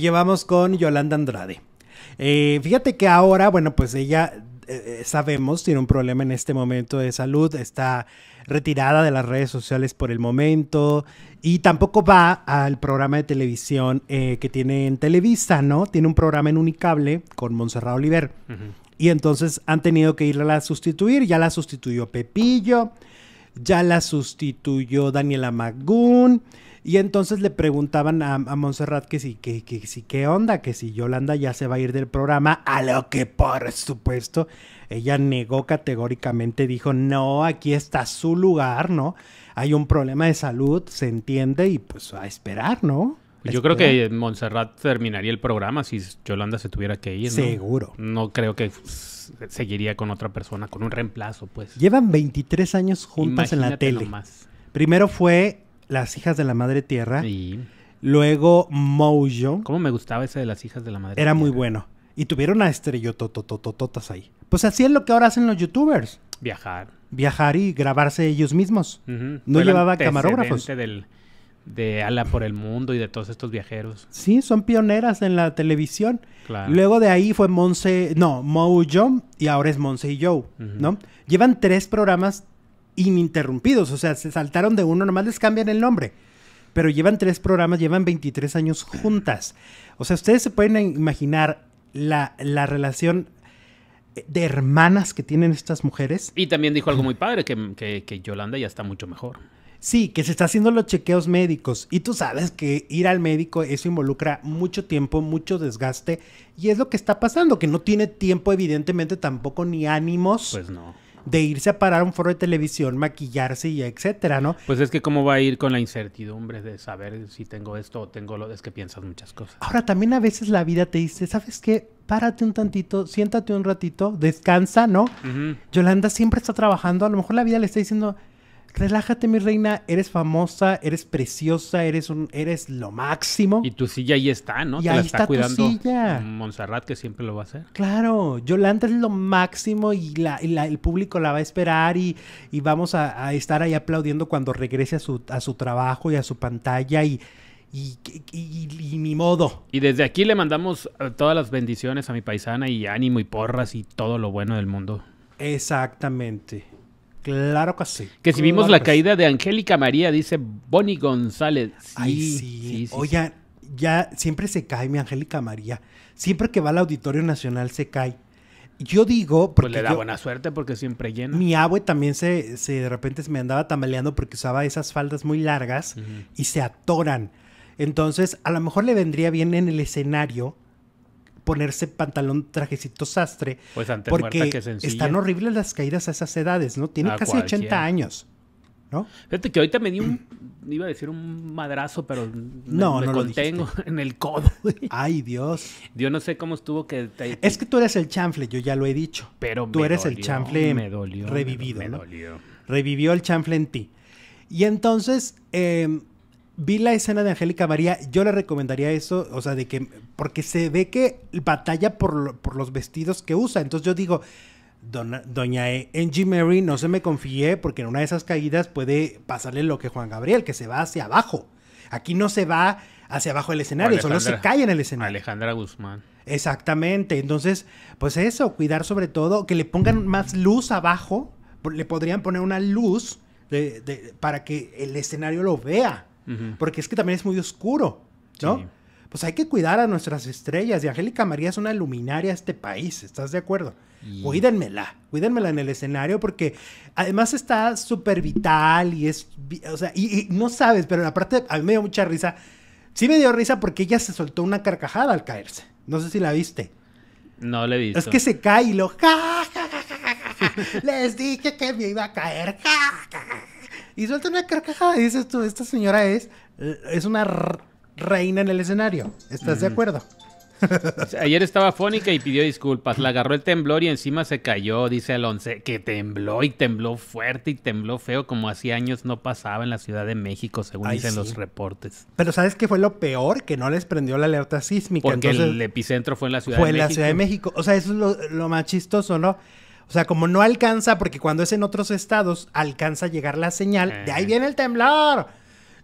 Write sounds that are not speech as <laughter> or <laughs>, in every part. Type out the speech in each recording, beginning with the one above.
llevamos con Yolanda Andrade. Eh, fíjate que ahora, bueno, pues ella eh, eh, sabemos tiene un problema en este momento de salud, está retirada de las redes sociales por el momento y tampoco va al programa de televisión que tiene en Televisa, ¿no? Tiene un programa en Unicable con Montserrat Oliver. Y entonces han tenido que irla a sustituir, ya la sustituyó Pepillo, ya la sustituyó Daniela Magún. Y entonces le preguntaban a, a Montserrat que si, que, qué onda, que si Yolanda ya se va a ir del programa, a lo que por supuesto ella negó categóricamente, dijo, no, aquí está su lugar, ¿no? Hay un problema de salud, se entiende y pues a esperar, ¿no? Yo creo que Montserrat terminaría el programa si Yolanda se tuviera que ir. ¿no? Seguro. No creo que seguiría con otra persona, con un reemplazo, pues. Llevan 23 años juntas en la tele. Primero fue las hijas de la madre tierra. Sí. Luego Mojo. ¿Cómo me gustaba ese de las hijas de la madre Era muy bueno. Y tuvieron a estrellototototototas ahí. Pues así es lo que ahora hacen los youtubers. Viajar. Viajar y grabarse ellos mismos. No llevaba camarógrafos. Del, de Ala por el Mundo y de todos estos viajeros. Sí, son pioneras en la televisión. Luego de ahí fue Monse, no, Mojo y ahora es Monse y Joe, ¿no? Llevan tres programas ininterrumpidos, o sea, se saltaron de uno, nomás les cambian el nombre. Pero llevan tres programas, llevan 23 años juntas. O sea, ustedes se pueden imaginar la, la relación de hermanas que tienen estas mujeres. Y también dijo algo muy padre, que, que Yolanda ya está mucho mejor. Sí, que se está haciendo los chequeos médicos. Y tú sabes que ir al médico, eso involucra mucho tiempo, mucho desgaste. Y es lo que está pasando, que no tiene tiempo, evidentemente, tampoco ni ánimos. Pues no de irse a parar un foro de televisión, maquillarse y etcétera, ¿no? Pues es que cómo va a ir con la incertidumbre de saber si tengo esto o tengo lo, es que piensas muchas cosas. Ahora también a veces la vida te dice, ¿sabes qué? Párate un tantito, siéntate un ratito, descansa, ¿no? Yolanda siempre está trabajando, a lo mejor la vida le está diciendo, Relájate, mi reina, eres famosa, eres preciosa, eres un, eres lo máximo. Y tu silla ahí está, ¿no? Y Te ahí la está, cuidando tu Montserrat, que siempre lo va a hacer. Claro, Yolanda es lo máximo y, la, el público la va a esperar y, y vamos a, estar ahí aplaudiendo cuando regrese a su, a su trabajo y a su pantalla y, y, y, y, mi modo. Y desde aquí le mandamos eh, todas las bendiciones a mi paisana y ánimo y porras y todo lo bueno del mundo. Exactamente. Claro que sí. Que si vimos la caída de Angélica María, dice Bonnie González. Sí, sí. Oye, ya siempre se cae mi Angélica María. Siempre que va al Auditorio Nacional se cae. Yo digo... Pues porque pues le da buena suerte porque siempre llena. Mi abue también se, de repente se me andaba tambaleando porque usaba esas faldas muy largas y se atoran. Entonces, a lo mejor le vendría bien en el escenario ponerse pantalón trajecito sastre. Pues porque están horribles las caídas a esas edades, ¿no? Tiene casi 80 años. ¿No? Fíjate que ahorita me di un, <clears throat> iba a decir un madrazo, pero no, lo contengo <laughs> en el codo. <laughs> Ay, Dios. Dios, no sé cómo estuvo que... Es que tú eres el chanfle, yo ya lo he dicho. Pero Tú eres el chanfle revivido, me, dolió. Revivió el chanfle en ti. Y entonces, eh, vi la escena de Angélica María, yo le recomendaría eso, o sea, de que, porque se ve que batalla por, por los vestidos que usa, entonces yo digo, doña e, Angie Mary, no se me confíe porque en una de esas caídas puede pasarle lo que Juan Gabriel, que se va hacia abajo. Aquí no se va hacia abajo del escenario, solo se cae en el escenario. Alejandra Guzmán. Exactamente, entonces, pues eso, cuidar sobre todo, que le pongan más luz abajo, le podrían poner una luz para que el escenario lo vea. Porque es que también es muy oscuro, ¿no? Pues hay que cuidar a nuestras estrellas. Y Angélica María es una luminaria a este país, ¿estás de acuerdo? Cuídenmela, cuídenmela en el escenario porque además está súper vital y es, o sea, y, no sabes, pero aparte a mí me dio mucha risa. Sí me dio risa porque ella se soltó una carcajada al caerse. No sé si la viste. No la he visto. Es que se cae y lo... ¡Ja, Les dije que me iba a caer. Y suelta una carcajada y dices tú, esta señora es, es una reina en el escenario. ¿Estás de acuerdo? Ayer estaba fónica y pidió disculpas. La agarró el temblor y encima se cayó, dice once, que tembló y tembló fuerte y tembló feo, como hacía años no pasaba en la Ciudad de México, según dicen los reportes. Pero ¿sabes qué fue lo peor? Que no les prendió la alerta sísmica. Porque el epicentro fue en la Ciudad de México. Fue en la Ciudad de México. O sea, eso es lo, lo más chistoso, ¿no? O sea, como no alcanza, porque cuando es en otros estados, alcanza a llegar la señal, de ahí eh. viene el temblor.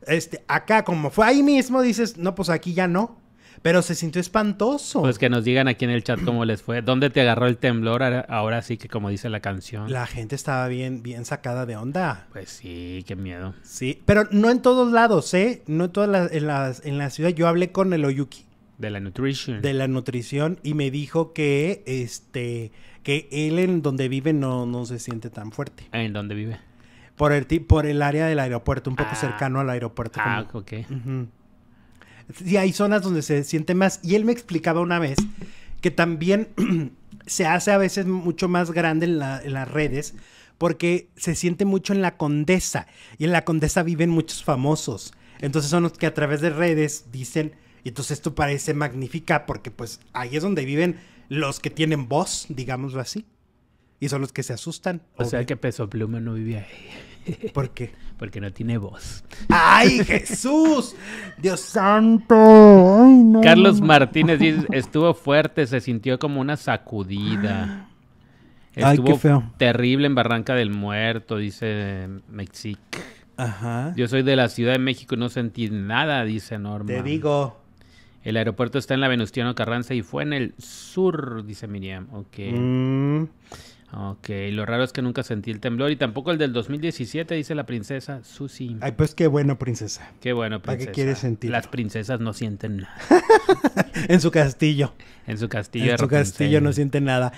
Este, acá, como fue ahí mismo, dices, no, pues aquí ya no. Pero se sintió espantoso. Pues que nos digan aquí en el chat cómo les fue. ¿Dónde te agarró el temblor? Ahora sí que como dice la canción. La gente estaba bien, bien sacada de onda. Pues sí, qué miedo. Sí, pero no en todos lados, ¿eh? No en todas en, las, en la ciudad. Yo hablé con el Oyuki. De la nutrición. De la nutrición. Y me dijo que este que él en donde vive no, no se siente tan fuerte. ¿En dónde vive? Por el, por el área del aeropuerto, un poco ah. cercano al aeropuerto. Ah, ok. Sí, hay zonas donde se siente más. Y él me explicaba una vez que también <clears throat> se hace a veces mucho más grande en, las redes porque se siente mucho en la condesa y en la condesa viven muchos famosos. Entonces son los que a través de redes dicen, y entonces esto parece magnífica porque pues ahí es donde viven los que tienen voz, digámoslo así. Y son los que se asustan. O sea que Peso Pluma no vive ahí. ¿Por qué? <laughs> Porque no tiene voz. ¡Ay, Jesús! <laughs> ¡Dios santo! Carlos Martínez dice, <laughs> estuvo fuerte, se sintió como una sacudida. Estuvo Ay, terrible en Barranca del Muerto, dice Mexic. Ajá. Yo soy de la Ciudad de México y no sentí nada, dice Norma. Te digo, el aeropuerto está en la Venustiano Carranza y fue en el sur, dice Miriam. Ok. Okay. Mm. Ok, lo raro es que nunca sentí el temblor y tampoco el del 2017, dice la princesa Susi. Ay, pues qué bueno, princesa. Qué bueno, princesa. ¿Para qué quieres sentir? Las princesas no sienten nada. <laughs> en su castillo. En su castillo. En su castillo no sienten nada.